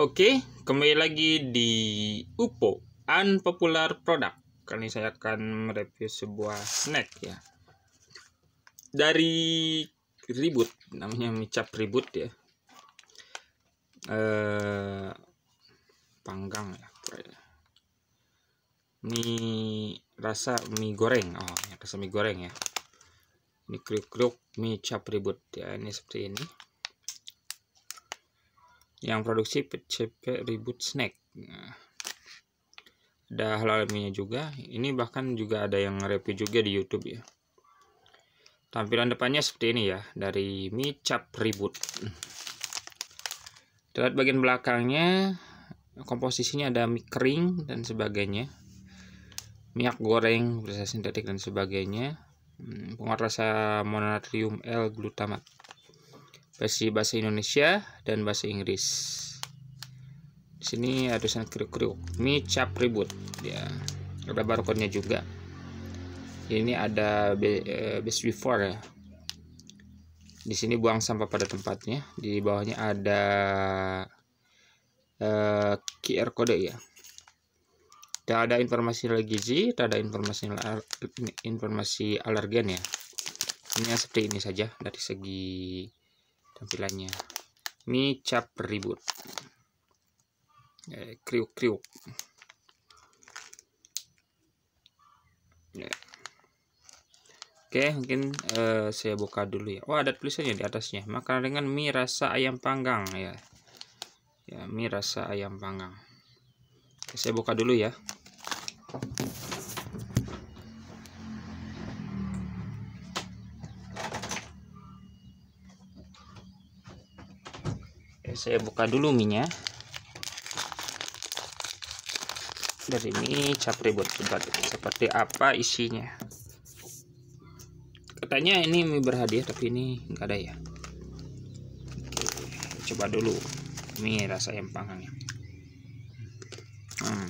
Oke, kembali lagi di UPO Unpopular Product. Kali ini saya akan mereview sebuah snack ya. Dari ribut, namanya micap ribut ya. Eh panggang ya. ini ya? rasa mie goreng. Oh, rasa mie goreng ya. Mie kriuk-kriuk mie cap ribut ya. Ini seperti ini yang produksi PCP Ribut Snack nah, ada halal minyak juga ini bahkan juga ada yang review juga di YouTube ya tampilan depannya seperti ini ya dari micap ribut terlihat bagian belakangnya komposisinya ada mie kering dan sebagainya minyak goreng beras sintetik dan sebagainya hmm, penguat rasa monatrium L glutamat versi bahasa Indonesia dan bahasa Inggris. Di sini ada tulisan kriuk-kriuk cap ribut ya. Ada barcode-nya juga. Ini ada best eh, before ya. Di sini buang sampah pada tempatnya. Di bawahnya ada uh, eh, QR code ya. Tidak ada informasi lagi gizi, tidak ada informasi informasi alergen ya. Ini seperti ini saja dari segi tampilannya ini cap ribut eh, kriuk kriuk ya. oke mungkin eh, saya buka dulu ya oh ada tulisannya di atasnya makanan dengan mie rasa ayam panggang ya ya mie rasa ayam panggang saya buka dulu ya saya buka dulu minyak dari ini capri buat pedat seperti apa isinya katanya ini mie berhadiah tapi ini enggak ada ya Oke, coba dulu mie rasa empangannya hmm.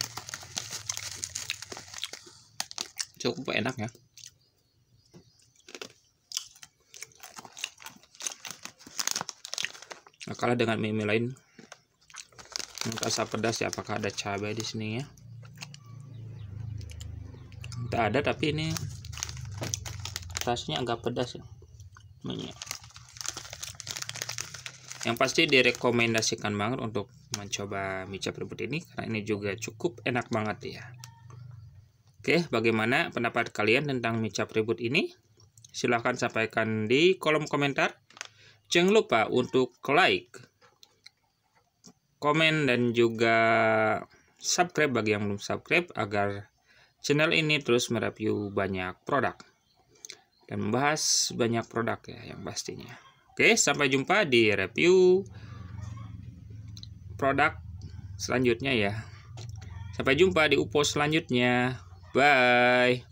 cukup enak ya Nah, kalah dengan mie-mie lain untuk asap pedas ya apakah ada cabai di sini ya tidak ada tapi ini rasanya agak pedas ya minyak yang pasti direkomendasikan banget untuk mencoba mie cap ini karena ini juga cukup enak banget ya oke bagaimana pendapat kalian tentang mie cap ini silahkan sampaikan di kolom komentar jangan lupa untuk like, komen, dan juga subscribe bagi yang belum subscribe agar channel ini terus mereview banyak produk dan membahas banyak produk ya yang pastinya. Oke, sampai jumpa di review produk selanjutnya ya. Sampai jumpa di UPO selanjutnya. Bye.